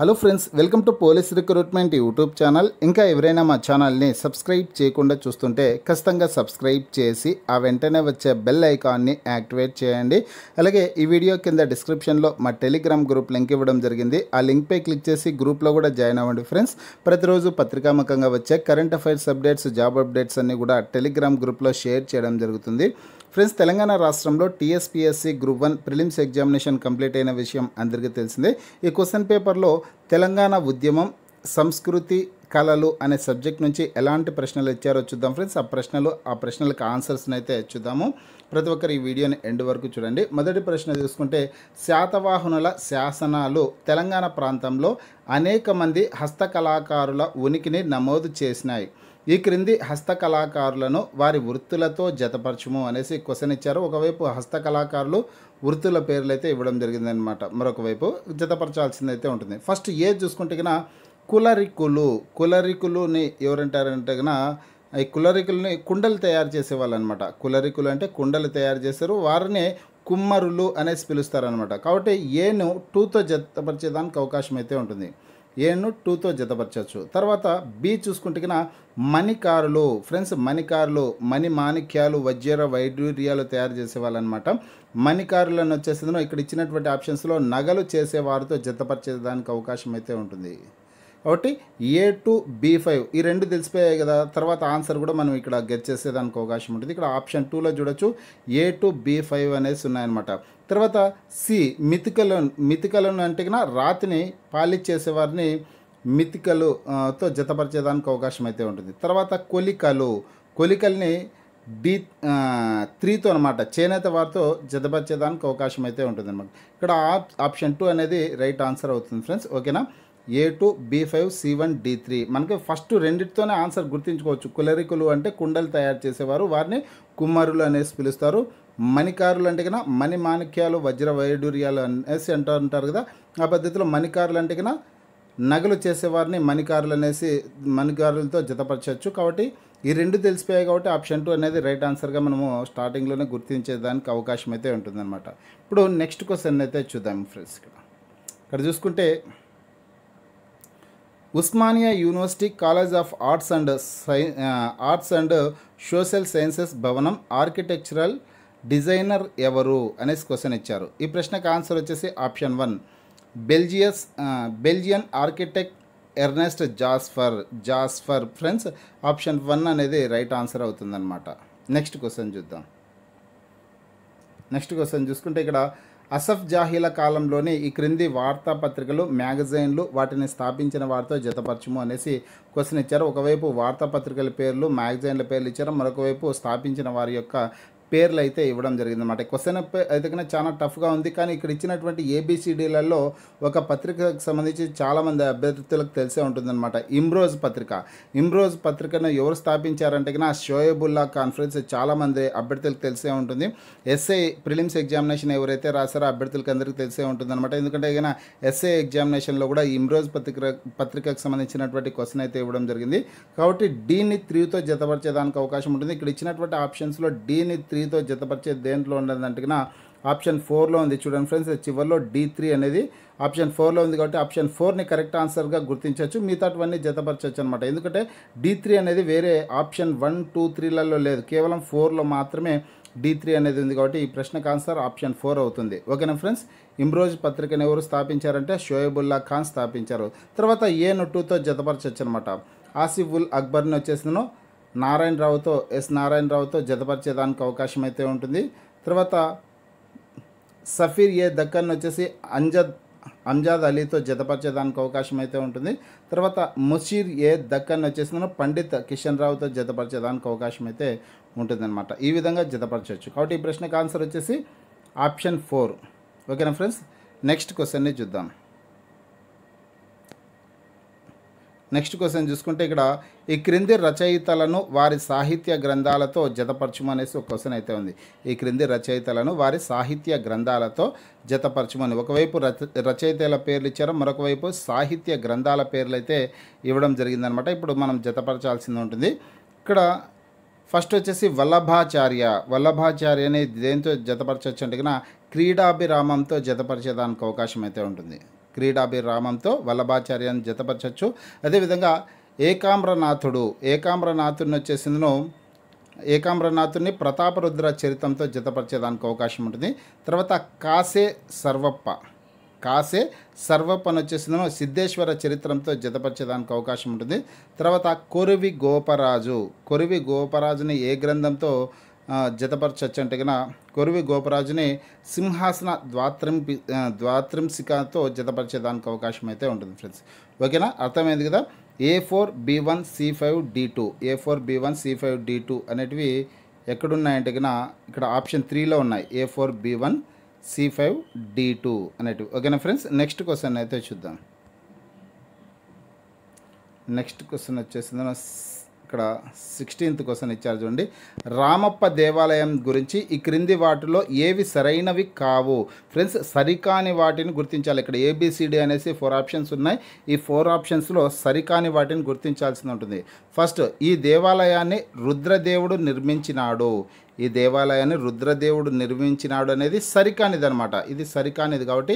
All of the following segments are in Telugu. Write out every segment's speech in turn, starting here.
hello friends welcome to police recruitment YouTube channel ఇంకా ఎవరైనా మా ఛానల్ని సబ్స్క్రైబ్ చేయకుండా చూస్తుంటే ఖచ్చితంగా సబ్స్క్రైబ్ చేసి ఆ వెంటనే వచ్చే బెల్ ఐకాన్ని యాక్టివేట్ చేయండి అలాగే ఈ వీడియో కింద డిస్క్రిప్షన్లో మా టెలిగ్రామ్ గ్రూప్ లింక్ ఇవ్వడం జరిగింది ఆ లింక్పై క్లిక్ చేసి గ్రూప్లో కూడా జాయిన్ అవ్వండి ఫ్రెండ్స్ ప్రతిరోజు పత్రికాముఖంగా వచ్చే current affairs updates job updates అన్నీ కూడా టెలిగ్రామ్ గ్రూప్లో షేర్ చేయడం జరుగుతుంది ఫ్రెండ్స్ తెలంగాణ రాష్ట్రంలో TSPSC group one prelims examination complete అయిన విషయం అందరికీ తెలిసిందే ఈ క్వశ్చన్ పేపర్లో తెలంగాణ ఉద్యమం సంస్కృతి కళలు అనే సబ్జెక్ట్ నుంచి ఎలాంటి ప్రశ్నలు ఇచ్చారో చూద్దాం ఫ్రెండ్స్ ఆ ప్రశ్నలు ఆ ప్రశ్నలకు ఆన్సర్స్ని అయితే చూద్దాము ప్రతి ఒక్కరు ఈ వీడియోని ఎండ్ వరకు చూడండి మొదటి ప్రశ్న చూసుకుంటే శాతవాహనుల శాసనాలు తెలంగాణ ప్రాంతంలో అనేక మంది హస్తకళాకారుల ఉనికిని నమోదు చేసినాయి ఈ క్రింది హస్తకళాకారులను వారి వృత్తులతో జతపరచము అనేసి క్వశ్చన్ ఇచ్చారు ఒకవైపు హస్తకళాకారులు వృత్తుల పేర్లు అయితే ఇవ్వడం జరిగిందనమాట మరొకవైపు జతపరచాల్సిందైతే ఉంటుంది ఫస్ట్ ఏ చూసుకుంటే కన్నా కులరికులు కులరికులుని ఎవరంటారంటే కన్నా ఈ కులరికులని కుండలు తయారు చేసేవాళ్ళు అనమాట కులరికులు అంటే కుండలు తయారు చేస్తారు వారిని కుమ్మరులు అనేసి పిలుస్తారనమాట కాబట్టి ఏను టూతో జతపరిచేదానికి అవకాశం అయితే ఉంటుంది ఏడును టూతో జతపరచవచ్చు తర్వాత బి చూసుకుంటే మణికారులు ఫ్రెండ్స్ మణికారులు మణి మాణిక్యాలు వజ్ర వైడూర్యాలు తయారు చేసేవాళ్ళనమాట అని వచ్చేసిందో ఇక్కడ ఇచ్చినటువంటి ఆప్షన్స్లో నగలు చేసే వారితో జతపరిచేదానికి అవకాశం అయితే ఉంటుంది కాబట్టి ఏ టు బీ ఫైవ్ ఈ రెండు తెలిసిపోయాయి కదా తర్వాత ఆన్సర్ కూడా మనం ఇక్కడ గెట్ చేసేదానికి అవకాశం ఉంటుంది ఇక్కడ ఆప్షన్ టూలో చూడొచ్చు ఏ టు బీ ఫైవ్ అనేసి ఉన్నాయన్నమాట తర్వాత సి మితికలను మితికలను అంటే కన్నా రాతిని పాలిచ్చేసే వారిని మితికలుతో జతపరిచేదానికి అవకాశం అయితే ఉంటుంది తర్వాత కొలికలు కొలికల్ని డి త్రీతో అనమాట చేనేత వారితో జతపరిచేదానికి అవకాశం అయితే ఉంటుందన్నమాట ఇక్కడ ఆప్షన్ టూ అనేది రైట్ ఆన్సర్ అవుతుంది ఫ్రెండ్స్ ఓకేనా A two B five C one D three మనకి ఫస్ట్ రెండిటితోనే ఆన్సర్ గుర్తించుకోవచ్చు కులరికులు అంటే కుండలు తయారు చేసేవారు వారిని కుమారులు అనేసి పిలుస్తారు మణికారులు అంటే కన్నా మణి మాణిక్యాలు వజ్ర వైడూర్యాలు అనేసి అంటారు అంటారు కదా ఆ పద్ధతిలో మణికారులు అంటే కన్నా నగలు చేసేవారిని మణికారులు అనేసి మణికారులతో జతపరచవచ్చు కాబట్టి ఈ రెండు తెలిసిపోయాయి కాబట్టి ఆప్షన్ టూ అనేది రైట్ ఆన్సర్గా మనము స్టార్టింగ్లోనే గుర్తించేదానికి అవకాశం అయితే ఉంటుందన్నమాట ఇప్పుడు నెక్స్ట్ క్వశ్చన్ అయితే చూద్దాం ఫ్రెండ్స్ ఇక్కడ ఇక్కడ చూసుకుంటే Osmania university college of arts and సై ఆర్ట్స్ అండ్ సోషల్ సైన్సెస్ భవనం ఆర్కిటెక్చరల్ డిజైనర్ ఎవరు అనేసి క్వశ్చన్ ఇచ్చారు ఈ ప్రశ్నకు ఆన్సర్ వచ్చేసి ఆప్షన్ వన్ బెల్జియస్ Belgian architect Ernest Jaspar Jaspar friends option one అనేది రైట్ ఆన్సర్ అవుతుందన్నమాట నెక్స్ట్ క్వశ్చన్ చూద్దాం నెక్స్ట్ క్వశ్చన్ చూసుకుంటే ఇక్కడ అసఫ్ జాహీల కాలంలోనే ఈ క్రింది వార్తాపత్రికలు మ్యాగజైన్లు వాటిని స్థాపించిన వారితో జతపరచము అనేసి క్వశ్చన్ ఇచ్చారు ఒకవైపు వార్తాపత్రికల పేర్లు మ్యాగజైన్ల పేర్లు ఇచ్చారు మరొకవైపు స్థాపించిన వారి యొక్క పేర్లు అయితే ఇవ్వడం జరిగింది క్వశ్చన్ అయితే కన్నా చాలా టఫ్గా ఉంది కానీ ఇక్కడ ఇచ్చినటువంటి ఏబీసీడీలలో ఒక పత్రికకు సంబంధించి చాలామంది అభ్యర్థులకు తెలిసే ఉంటుందన్నమాట ఇమ్రోజ్ పత్రిక ఇమ్రోజ్ పత్రికను ఎవరు స్థాపించారంటే కన్నా షోయబుల్లా కాన్ఫరెన్స్ చాలామంది అభ్యర్థులకు తెలిసే ఉంటుంది ఎస్ఏ ప్రిలిమ్స్ ఎగ్జామినేషన్ ఎవరైతే రాశారో అభ్యర్థులకు అందరికీ తెలిసే ఉంటుందన్నమాట ఎందుకంటే ఏదైనా ఎస్ఏ ఎగ్జామినేషన్లో కూడా ఇమ్రోజ్ పత్రిక పత్రికకు సంబంధించినటువంటి క్వశ్చన్ అయితే ఇవ్వడం జరిగింది కాబట్టి డీని త్రీతో జతపరిచేదానికి అవకాశం ఉంటుంది ఇక్కడ ఇచ్చినటువంటి ఆప్షన్స్లో డీని త్రీ త్రీతో జతపరిచే దేంట్లో ఉండదంటే ఆప్షన్ ఫోర్లో ఉంది చూడండి ఫ్రెండ్స్ చివరిలో డి త్రీ అనేది ఆప్షన్ ఫోర్లో ఉంది కాబట్టి ఆప్షన్ ఫోర్ని కరెక్ట్ ఆన్సర్గా గుర్తించవచ్చు మిగతాటువన్నీ జతపరచవచ్చు అనమాట ఎందుకంటే డి త్రీ అనేది వేరే ఆప్షన్ వన్ టూ త్రీలలో లేదు కేవలం ఫోర్లో మాత్రమే డి త్రీ అనేది ఉంది కాబట్టి ఈ ప్రశ్నకు ఆన్సర్ ఆప్షన్ ఫోర్ అవుతుంది ఓకేనా ఫ్రెండ్స్ ఇంబ్రోజ్ పత్రికను ఎవరు స్థాపించారంటే షోయబుల్లా ఖాన్ స్థాపించారు తర్వాత ఏను టూతో జతపరచవచ్చు అనమాట ఆసిఫ్ ఉల్ అక్బర్ని వచ్చేసినో నారాయణరావుతో ఎస్ నారాయణరావుతో జతపరిచేదానికి అవకాశం అయితే ఉంటుంది తర్వాత సఫీర్ ఏ దక్కన్ వచ్చేసి అంజద్ అంజాద్ అలీతో జతపరిచేదానికి అవకాశం అయితే ఉంటుంది తర్వాత ముషీర్ ఏ దక్కన్ వచ్చేసి పండిత్ కిషన్ రావుతో జతపరిచేదానికి అవకాశం అయితే ఉంటుందన్నమాట ఈ విధంగా జతపరచవచ్చు కాబట్టి ఈ ప్రశ్నకు ఆన్సర్ వచ్చేసి ఆప్షన్ ఫోర్ ఓకేనా ఫ్రెండ్స్ నెక్స్ట్ క్వశ్చన్ని చూద్దాం నెక్స్ట్ క్వశ్చన్ చూసుకుంటే ఇక్కడ ఈ క్రింది రచయితలను వారి సాహిత్య గ్రంథాలతో జతపరచమనేసి ఒక క్వశ్చన్ అయితే ఉంది ఈ క్రింది రచయితలను వారి సాహిత్య గ్రంథాలతో జతపరచమని ఒకవైపు రచ రచయితల పేర్లు ఇచ్చారు మరొక వైపు సాహిత్య గ్రంథాల పేర్లు అయితే ఇవ్వడం జరిగిందనమాట ఇప్పుడు మనం జతపరచాల్సింది ఉంటుంది ఇక్కడ ఫస్ట్ వచ్చేసి వల్లభాచార్య వల్లభాచార్య అనేది దేంతో జతపరచవచ్చు అంటే క్రీడాభిరామంతో జతపరిచేదానికి అవకాశం అయితే ఉంటుంది క్రీడాభిరామంతో వల్లభాచార్యాన్ని జతపరచచ్చు అదేవిధంగా ఏకామ్రనాథుడు ఏకామ్రనాథుని వచ్చేసిందను ఏకామ్రనాథుని ప్రతాపరుద్ర చరిత్రంతో జతపరిచేదానికి అవకాశం ఉంటుంది తర్వాత కాసే సర్వప్ప కాసే సర్వప్పని వచ్చేసిందను సిద్ధేశ్వర చరిత్రంతో జతపరిచేదానికి అవకాశం ఉంటుంది తర్వాత కొరివి గోపరాజు కొరివి గోపరాజుని ఏ గ్రంథంతో జతపరచచ్చంటగిన కొరివి గోపరాజుని సింహాసన ద్వాత్రింపి ద్వాత్రింసికతో జతపరిచేదానికి అవకాశం అయితే ఉంటుంది ఫ్రెండ్స్ ఓకేనా అర్థమైంది కదా A four B one C five D two A four B one C five D two అనేటివి ఎక్కడున్నాయంటే కన్నా ఇక్కడ ఆప్షన్ త్రీలో ఉన్నాయి A four B one C five D two అనేటివి ఓకేనా ఫ్రెండ్స్ నెక్స్ట్ క్వశ్చన్ అయితే చూద్దాం నెక్స్ట్ క్వశ్చన్ వచ్చేసింది ఇక్కడ సిక్స్టీన్త్ క్వశ్చన్ ఇచ్చారు చూడండి రామప్ప దేవాలయం గురించి ఈ క్రింది వాటిలో ఏవి సరైనవి కావు ఫ్రెండ్స్ సరికాని వాటిని గుర్తించాలి ఇక్కడ ఏబిసిడి అనేసి ఫోర్ ఆప్షన్స్ ఉన్నాయి ఈ ఫోర్ ఆప్షన్స్లో సరికాని వాటిని గుర్తించాల్సి ఉంటుంది ఫస్ట్ ఈ దేవాలయాన్ని రుద్రదేవుడు నిర్మించినాడు ఈ దేవాలయాన్ని రుద్రదేవుడు నిర్మించినాడు అనేది సరికానిది అనమాట ఇది సరికానిది కాబట్టి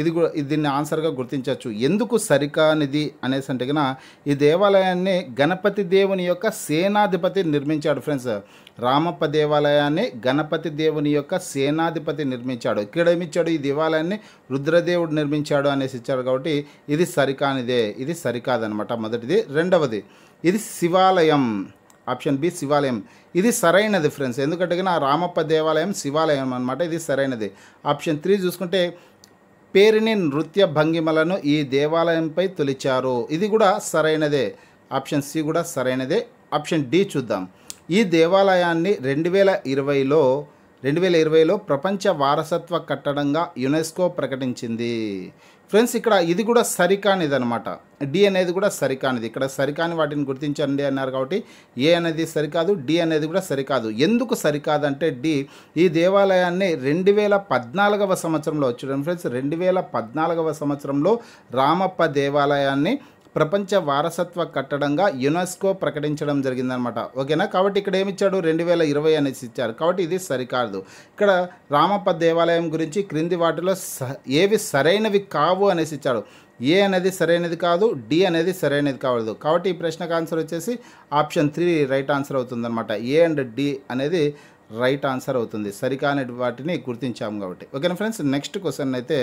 ఇది కూడా దీన్ని ఆన్సర్గా గుర్తించవచ్చు ఎందుకు సరికానిది అనేసి అంటే ఈ దేవాలయాన్ని గణపతి దేవుని యొక్క సేనాధిపతి నిర్మించాడు ఫ్రెండ్స్ రామప్ప దేవాలయాన్ని గణపతి దేవుని యొక్క సేనాధిపతి నిర్మించాడు ఇక్కడ ఏమిచ్చాడు ఈ దేవాలయాన్ని రుద్రదేవుడు నిర్మించాడు అనేసి ఇచ్చాడు కాబట్టి ఇది సరికానిదే ఇది సరికాదనమాట మొదటిది రెండవది ఇది శివాలయం ఆప్షన్ బి శివాలయం ఇది సరైనది ఫ్రెండ్స్ ఎందుకంటే నా రామప్ప దేవాలయం శివాలయం అనమాట ఇది సరైనది ఆప్షన్ త్రీ చూసుకుంటే పేరిని నృత్య భంగిమలను ఈ దేవాలయంపై తొలిచారు ఇది కూడా సరైనదే ఆప్షన్ సి కూడా సరైనదే ఆప్షన్ డి చూద్దాం ఈ దేవాలయాన్ని రెండు వేల ఇరవైలో రెండు వేల ఇరవైలో ప్రపంచ వారసత్వ కట్టడంగా యునెస్కో ప్రకటించింది ఫ్రెండ్స్ ఇక్కడ ఇది కూడా సరికానిది అనమాట డి అనేది కూడా సరికానిది ఇక్కడ సరికాని వాటిని గుర్తించండి అన్నారు కాబట్టి ఏ అనేది సరికాదు డి అనేది కూడా సరికాదు ఎందుకు సరికాదంటే డి ఈ దేవాలయాన్ని రెండు వేల పద్నాలుగవ సంవత్సరంలో చూడండి ఫ్రెండ్స్ రెండు వేల పద్నాలుగవ సంవత్సరంలో రామప్ప దేవాలయాన్ని ప్రపంచ వారసత్వ కట్టడంగా యునెస్కో ప్రకటించడం జరిగిందనమాట ఓకేనా కాబట్టి ఇక్కడ ఏమిచ్చాడు రెండు వేల ఇరవై అనేసి ఇచ్చారు కాబట్టి ఇది సరికాదు ఇక్కడ రామప్ప దేవాలయం గురించి క్రింది వాటిలో ఏవి సరైనవి కావు అనేసి ఇచ్చాడు ఏ అనేది సరైనది కాదు డి అనేది సరైనది కావదు కాబట్టి ఈ ప్రశ్నకు ఆన్సర్ వచ్చేసి ఆప్షన్ త్రీ రైట్ ఆన్సర్ అవుతుందన్నమాట ఏ అండ్ డి అనేది రైట్ ఆన్సర్ అవుతుంది సరికాని వాటిని గుర్తించాము కాబట్టి ఓకేనా ఫ్రెండ్స్ నెక్స్ట్ క్వశ్చన్ అయితే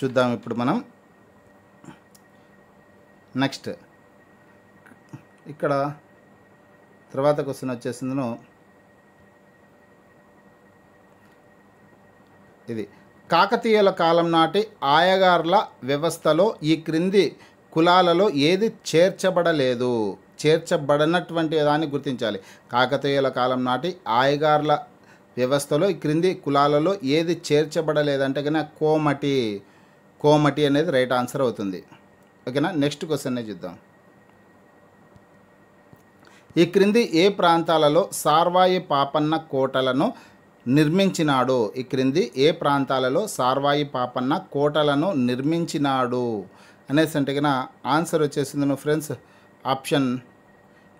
చూద్దాం ఇప్పుడు మనం నెక్స్ట్ ఇక్కడ తర్వాత క్వశ్చన్ వచ్చేసిందను ఇది కాకతీయుల కాలం నాటి ఆయగార్ల వ్యవస్థలో ఈ క్రింది కులాలలో ఏది చేర్చబడలేదు చేర్చబడినటువంటి దాన్ని గుర్తించాలి కాకతీయుల కాలం నాటి ఆయగార్ల వ్యవస్థలో ఈ క్రింది కులాలలో ఏది చేర్చబడలేదంటే కనుక కోమటి కోమటి అనేది రైట్ ఆన్సర్ అవుతుంది ఓకేనా నెక్స్ట్ క్వశ్చన్నే చూద్దాం ఈ క్రింది ఏ ప్రాంతాలలో సార్వాయి పాపన్న కోటలను నిర్మించినాడు ఈ క్రింది ఏ ప్రాంతాలలో సార్వాయి పాపన్న కోటలను నిర్మించినాడు అనేసి అంటే ఆన్సర్ వచ్చేసింది ఫ్రెండ్స్ ఆప్షన్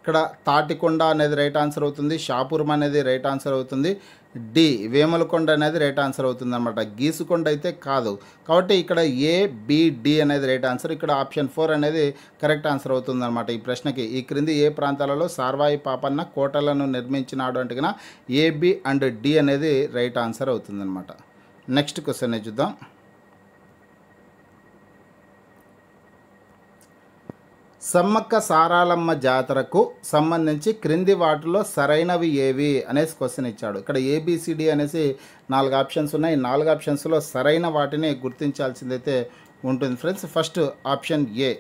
ఇక్కడ తాటికొండ అనేది రైట్ ఆన్సర్ అవుతుంది షాపురం అనేది రైట్ ఆన్సర్ అవుతుంది డి వేమలకొండ అనేది రైట్ ఆన్సర్ అవుతుంది అనమాట గీసుకొండ అయితే కాదు కాబట్టి ఇక్కడ ఏ బిడి అనేది రైట్ ఆన్సర్ ఇక్కడ ఆప్షన్ ఫోర్ అనేది కరెక్ట్ ఆన్సర్ అవుతుంది అనమాట ఈ ప్రశ్నకి ఈ క్రింది ఏ ప్రాంతాలలో సార్వాయి పాపన్న కోటలను నిర్మించినాడు అంటే కన్నా ఏబి అండ్ డి అనేది రైట్ ఆన్సర్ అవుతుంది అనమాట నెక్స్ట్ క్వశ్చన్ చూద్దాం సమ్మక్క సారాలమ్మ జాతరకు సంబంధించి క్రింది వాటిలో సరైనవి ఏవి అనేసి క్వశ్చన్ ఇచ్చాడు ఇక్కడ ఏబిసిడి అనేసి నాలుగు ఆప్షన్స్ ఉన్నాయి నాలుగు ఆప్షన్స్లో సరైన వాటిని గుర్తించాల్సిందైతే ఉంటుంది friends first option A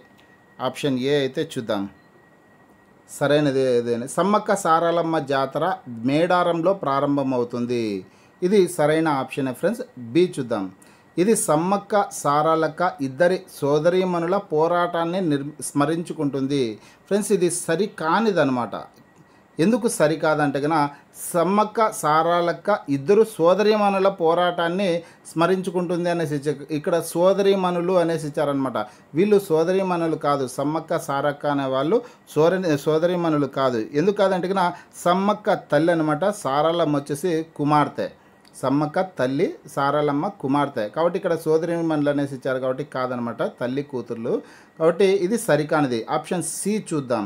option A అయితే చూద్దాం సరైనది ఏదైనా సమ్మక్క సారాలమ్మ జాతర మేడారంలో ప్రారంభమవుతుంది ఇది సరైన ఆప్షన్ ఫ్రెండ్స్ బి చూద్దాం ఇది సమ్మక్క సారాలక్క ఇద్దరి సోదరీమణుల పోరాటాన్ని నిర్ స్మరించుకుంటుంది ఫ్రెండ్స్ ఇది సరి కానిదనమాట ఎందుకు సరికాదంటే కన సమ్మక్క సారాలక్క ఇద్దరు సోదరీమణుల పోరాటాన్ని స్మరించుకుంటుంది అనేసి ఇక్కడ సోదరీమణులు అనేసి ఇచ్చారనమాట వీళ్ళు సోదరీమణులు కాదు సమ్మక్క సారక్క అనే వాళ్ళు సోదరి సోదరీమణులు కాదు ఎందుకు కాదంటే కన సమ్మక్క తల్లి అనమాట సారాలమ్మ వచ్చేసి కుమార్తె సమ్మక్క తల్లి సారలమ్మ కుమార్తె కాబట్టి ఇక్కడ సోదరి మండలి అనేసి ఇచ్చారు కాబట్టి కాదనమాట తల్లి కూతుర్లు కాబట్టి ఇది సరికానిది ఆప్షన్ సి చూద్దాం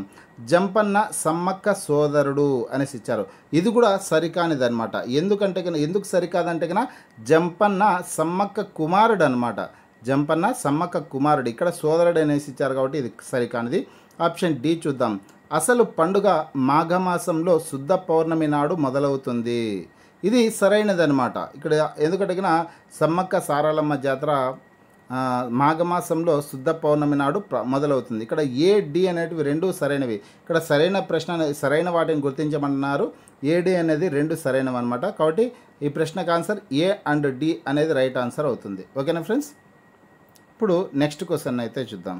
జంపన్న సమ్మక్క సోదరుడు అనేసి ఇచ్చారు ఇది కూడా సరికానిది అనమాట ఎందుకంటే కన్నా ఎందుకు సరికాదంటే కన్నా జంపన్న సమ్మక్క కుమారుడు అనమాట జంపన్న సమ్మక్క కుమారుడు ఇక్కడ సోదరుడు అనేసి ఇచ్చారు కాబట్టి ఇది సరికానిది ఆప్షన్ డి చూద్దాం అసలు పండుగ మాఘమాసంలో శుద్ధ పౌర్ణమి నాడు మొదలవుతుంది ఇది సరైనదనమాట ఇక్కడ ఎందుకంటే సమ్మక్క సారాలమ్మ జాతర మాఘమాసంలో శుద్ధ పౌర్ణమి నాడు మొదలవుతుంది ఇక్కడ ఏ డి అనేటివి రెండు సరైనవి ఇక్కడ సరైన ప్రశ్న సరైన వాటిని ఏ ఏడి అనేది రెండు సరైనవి అనమాట కాబట్టి ఈ ప్రశ్నకు ఆన్సర్ ఏ అండ్ డి అనేది రైట్ ఆన్సర్ అవుతుంది ఓకేనా ఫ్రెండ్స్ ఇప్పుడు నెక్స్ట్ క్వశ్చన్ అయితే చూద్దాం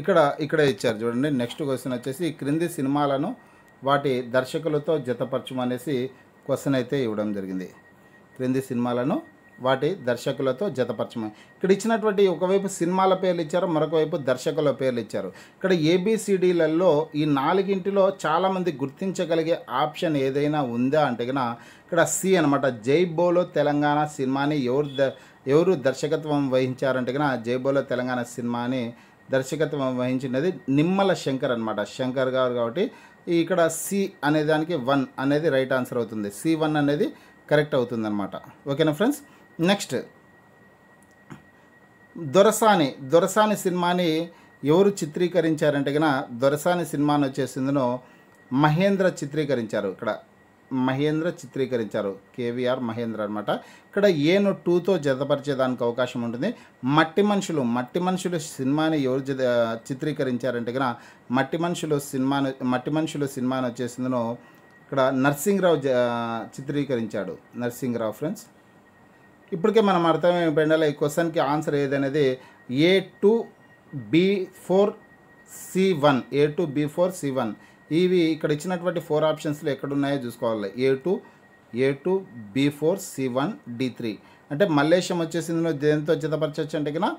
ఇక్కడ ఇక్కడ ఇచ్చారు చూడండి నెక్స్ట్ క్వశ్చన్ వచ్చేసి క్రింది సినిమాలను వాటి దర్శకులతో జతపరచమనేసి క్వశ్చన్ అయితే ఇవ్వడం జరిగింది క్రింది సినిమాలను వాటి దర్శకులతో జతపరచమని ఇక్కడ ఇచ్చినటువంటి ఒకవైపు సినిమాల పేర్లు ఇచ్చారు మరొక వైపు దర్శకుల పేర్లు ఇచ్చారు ఇక్కడ ఏబిసిడీలలో ఈ నాలుగింటిలో చాలామంది గుర్తించగలిగే ఆప్షన్ ఏదైనా ఉందా అంటే కనుక ఇక్కడ సి అనమాట జై బోలో తెలంగాణ సినిమాని ఎవరు ద ఎవరు దర్శకత్వం వహించారంటే కనుక జై బోలో తెలంగాణ సినిమాని దర్శకత్వం వహించినది నిమ్మల శంకర్ అనమాట శంకర్ గారు కాబట్టి ఇక్కడ సి అనే దానికి వన్ అనేది రైట్ ఆన్సర్ అవుతుంది సి వన్ అనేది కరెక్ట్ అవుతుందన్నమాట ఓకేనా ఫ్రెండ్స్ నెక్స్ట్ దొరసాని దొరసాని సినిమాని ఎవరు చిత్రీకరించారంటే కనుక దొరసాని సినిమాని వచ్చేసిందినో మహేంద్ర చిత్రీకరించారు ఇక్కడ మహేంద్ర చిత్రీకరించారు కేవీఆర్ మహేంద్ర అనమాట ఇక్కడ ఏను టూతో జతపరిచేదానికి అవకాశం ఉంటుంది మట్టి మనుషులు మట్టి మనుషులు సినిమాని ఎవరు చిత్రీకరించారంటే కదా మట్టి మనుషులు సినిమాను మట్టి మనుషులు సినిమాను వచ్చేసిందను ఇక్కడ నర్సింగ్రావు చిత్రీకరించాడు నర్సింగ్రావు ఫ్రెండ్స్ ఇప్పటికే మనం అర్థమైపోయిన ఈ క్వశ్చన్కి ఆన్సర్ ఏదనేది A two B four C one A two B four C one ఇవి ఇక్కడ ఇచ్చినటువంటి ఫోర్ ఆప్షన్స్లో ఎక్కడున్నాయో చూసుకోవాలి A two A two B four C one D three అంటే మలేషియం వచ్చేసి ఇందులో దేనితో జతపరచవచ్చు అంటే కన్నా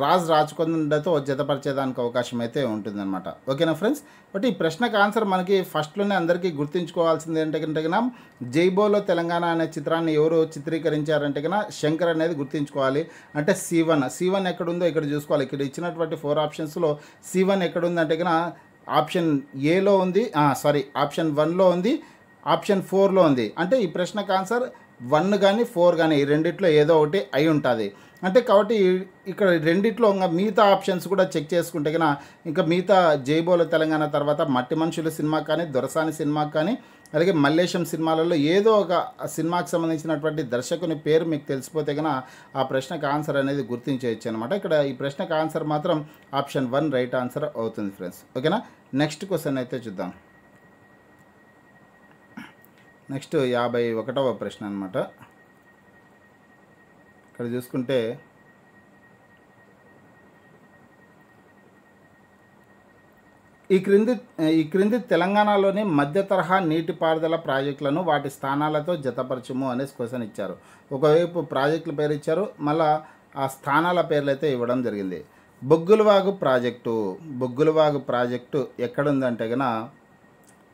రాజు రాజకొండతో జతపరిచేదానికి అవకాశం అయితే ఉంటుందన్నమాట ఓకేనా ఫ్రెండ్స్ బట్ ఈ ప్రశ్నకు ఆన్సర్ మనకి ఫస్ట్లోనే అందరికీ గుర్తుంచుకోవాల్సింది ఏంటంటే కనుక జైబోలో తెలంగాణ అనే చిత్రాన్ని ఎవరు చిత్రీకరించారంటే కనుక శంకర్ అనేది గుర్తుంచుకోవాలి అంటే సివన్ సివన్ ఎక్కడుందో ఇక్కడ చూసుకోవాలి ఇక్కడ ఇచ్చినటువంటి ఫోర్ ఆప్షన్స్లో సివన్ ఎక్కడుందంటే కనుక ఆప్షన్ ఏలో ఉంది సారీ ఆప్షన్ వన్లో ఉంది ఆప్షన్ ఫోర్లో ఉంది అంటే ఈ ప్రశ్నకు ఆన్సర్ వన్ కానీ ఫోర్ కానీ ఈ రెండిట్లో ఏదో ఒకటి అయి ఉంటుంది అంటే కాబట్టి ఇక్కడ రెండిట్లో ఇంకా మిగతా ఆప్షన్స్ కూడా చెక్ చేసుకుంటే కన్నా ఇంకా మిగతా జైబోల తెలంగాణ తర్వాత మట్టి మనుషుల సినిమా కానీ దొరసాని సినిమా కానీ అలాగే మల్లేశం సినిమాలలో ఏదో ఒక సినిమాకి సంబంధించినటువంటి దర్శకుని పేరు మీకు తెలిసిపోతే కన్నా ఆ ప్రశ్నకు ఆన్సర్ అనేది గుర్తించవచ్చు అనమాట ఇక్కడ ఈ ప్రశ్నకు ఆన్సర్ మాత్రం ఆప్షన్ వన్ రైట్ ఆన్సర్ అవుతుంది ఫ్రెండ్స్ ఓకేనా నెక్స్ట్ క్వశ్చన్ అయితే చూద్దాం నెక్స్ట్ యాభై ఒకటవ ప్రశ్న అనమాట ఇక్కడ చూసుకుంటే ఈ క్రింది ఈ క్రింది తెలంగాణలోని మధ్య తరహా నీటిపారుదల ప్రాజెక్టులను వాటి స్థానాలతో జతపరచము అనేసి క్వశ్చన్ ఇచ్చారు ఒకవైపు ప్రాజెక్టుల పేరు ఇచ్చారు మళ్ళా ఆ స్థానాల పేర్లు అయితే ఇవ్వడం జరిగింది బొగ్గులవాగు ప్రాజెక్టు బొగ్గులవాగు ప్రాజెక్టు ఎక్కడుందంటే కనుక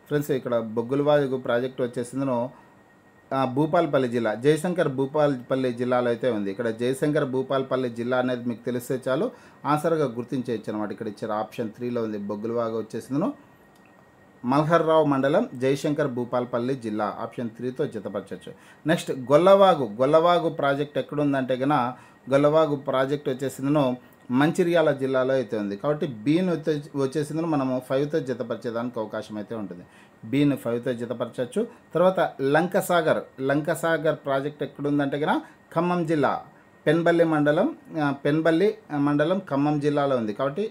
ఫ్రెండ్స్ ఇక్కడ బొగ్గులవాగు ప్రాజెక్ట్ వచ్చేసిందను భూపాల్పల్లి జిల్లా జయశంకర్ భూపాల్పల్లి జిల్లాలో అయితే ఉంది ఇక్కడ జయశంకర్ భూపాల్పల్లి జిల్లా అనేది మీకు తెలిస్తే చాలు ఆన్సర్గా గుర్తించవచ్చు అనమాట ఇక్కడ ఇచ్చారు ఆప్షన్ త్రీలో ఉంది బొగ్గులవాగు వచ్చేసిందను మల్హర్రావు మండలం జయశంకర్ భూపాల్పల్లి జిల్లా ఆప్షన్ త్రీతో జతపరచవచ్చు నెక్స్ట్ గొల్లవాగు గొల్లవాగు ప్రాజెక్ట్ ఎక్కడుందంటే కనుక గొల్లవాగు ప్రాజెక్ట్ వచ్చేసిందను మంచిర్యాల జిల్లాలో అయితే ఉంది కాబట్టి బీన్ వచ్చేసిందని మనము ఫైవ్తో జతపరిచేదానికి అవకాశం అయితే ఉంటుంది బీన్ ఫైవ్తో జతపరచవచ్చు తర్వాత లంకసాగర్ లంకసాగర్ ప్రాజెక్ట్ ఎక్కడుందంటే కనుక ఖమ్మం జిల్లా పెన్బల్లి మండలం పెన్బల్లి మండలం ఖమ్మం జిల్లాలో ఉంది కాబట్టి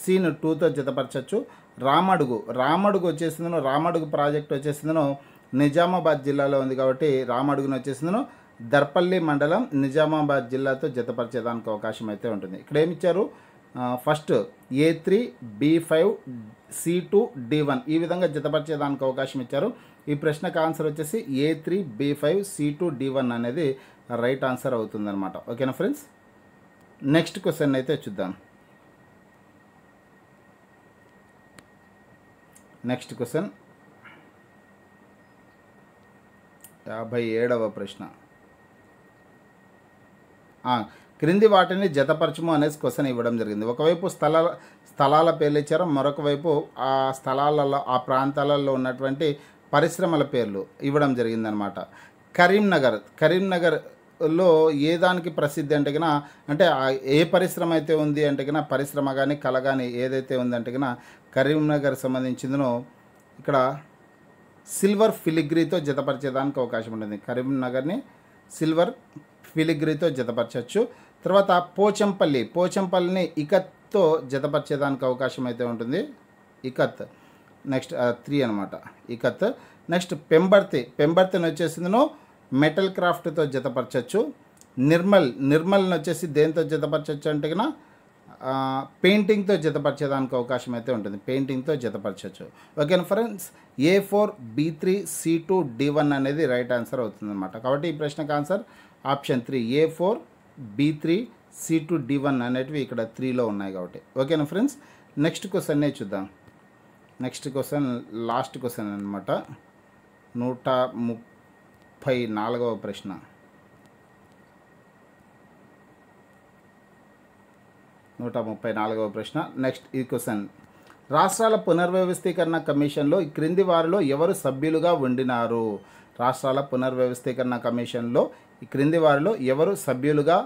సీన్ టూతో జతపరచవచ్చు రామడుగు రామడుగు వచ్చేసిందను రామడుగు ప్రాజెక్ట్ వచ్చేసిందను నిజామాబాద్ జిల్లాలో ఉంది కాబట్టి రామడుగును వచ్చేసిందను దర్పల్లి మండలం నిజామాబాద్ జిల్లాతో జతపరిచేదానికి అవకాశం అయితే ఉంటుంది ఇక్కడ ఏమిచ్చారు first A three B five C two D one ఈ విధంగా జతపరిచేదానికి అవకాశం ఇచ్చారు ఈ ప్రశ్నకు ఆన్సర్ వచ్చేసి A three B five C two D one అనేది రైట్ ఆన్సర్ అవుతుందన్నమాట ఓకేనా ఫ్రెండ్స్ నెక్స్ట్ క్వశ్చన్ అయితే చూద్దాం నెక్స్ట్ క్వశ్చన్ యాభై ఏడవ ప్రశ్న క్రింది వాటిని జతపరచము అనేసి క్వశ్చన్ ఇవ్వడం జరిగింది ఒకవైపు స్థల స్థలాల పేర్లు ఇచ్చారు మరొక వైపు ఆ స్థలాలలో ఆ ప్రాంతాలలో ఉన్నటువంటి పరిశ్రమల పేర్లు ఇవ్వడం జరిగిందనమాట కరీంనగర్ కరీంనగర్ లో ఏ దానికి ప్రసిద్ధి అంటే కన్నా అంటే ఏ పరిశ్రమ అయితే ఉంది అంటే కన్నా పరిశ్రమ కానీ కళ కానీ ఏదైతే ఉందంటే కన్నా కరీంనగర్ సంబంధించిందో ఇక్కడ సిల్వర్ ఫిలిగ్రీతో జతపరిచేదానికి అవకాశం ఉంటుంది కరీంనగర్ని సిల్వర్ ఫిలిగ్రీతో జతపరచచ్చు తర్వాత పోచంపల్లి పోచంపల్లిని ఇకత్తో జతపరిచేదానికి అవకాశం అయితే ఉంటుంది ఇకత్ నెక్స్ట్ త్రీ అనమాట ఇకత్ నెక్స్ట్ పెంబర్తి పెంబర్తిని వచ్చేసిందను మెటల్ క్రాఫ్ట్తో జతపరచచ్చు నిర్మల్ నిర్మల్ని వచ్చేసి దేంతో జతపరచచ్చు అంటే కన్నా పెయింటింగ్తో జతపరిచేదానికి అవకాశం అయితే ఉంటుంది పెయింటింగ్తో జతపరచవచ్చు okay friends A four B three C two D one అనేది రైట్ ఆన్సర్ అవుతుందన్నమాట కాబట్టి ఈ ప్రశ్నకు answer option three A four B three C two D one అనేటివి ఇక్కడ త్రీలో ఉన్నాయి కాబట్టి ఓకేనా ఫ్రెండ్స్ నెక్స్ట్ క్వశ్చన్నే చూద్దాం నెక్స్ట్ క్వశ్చన్ లాస్ట్ క్వశ్చన్ అనమాట నూట ముప్పై నాలుగవ ప్రశ్న నూట ముప్పై నాలుగవ ప్రశ్న నెక్స్ట్ ఈ క్వశ్చన్ రాష్ట్రాల పునర్వ్యవస్థీకరణ కమిషన్లో క్రింది వారిలో ఎవరు సభ్యులుగా ఉండినారు రాష్ట్రాల పునర్వ్యవస్థీకరణ కమిషన్లో ఈ క్రింది వారిలో ఎవరు సభ్యులుగా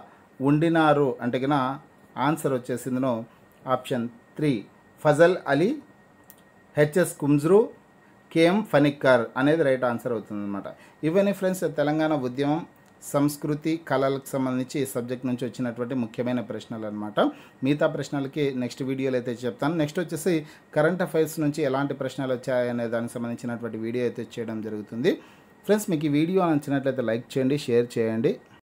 ఉండినారు అంటే కన్నా ఆన్సర్ వచ్చేసిందినో option three Fazal Ali HS Kunzru KM Panikkar అనేది రైట్ ఆన్సర్ అవుతుంది అనమాట ఇవన్నీ ఫ్రెండ్స్ తెలంగాణ ఉద్యమం సంస్కృతి కళలకు సంబంధించి సబ్జెక్ట్ నుంచి వచ్చినటువంటి ముఖ్యమైన ప్రశ్నలు అనమాట మిగతా ప్రశ్నలకి నెక్స్ట్ వీడియోలు అయితే చెప్తాను నెక్స్ట్ వచ్చేసి కరెంట్ అఫైర్స్ నుంచి ఎలాంటి ప్రశ్నలు వచ్చాయనే దానికి సంబంధించినటువంటి వీడియో అయితే చేయడం జరుగుతుంది ఫ్రెండ్స్ మీకు ఈ వీడియో నచ్చినట్లయితే లైక్ చేయండి షేర్ చేయండి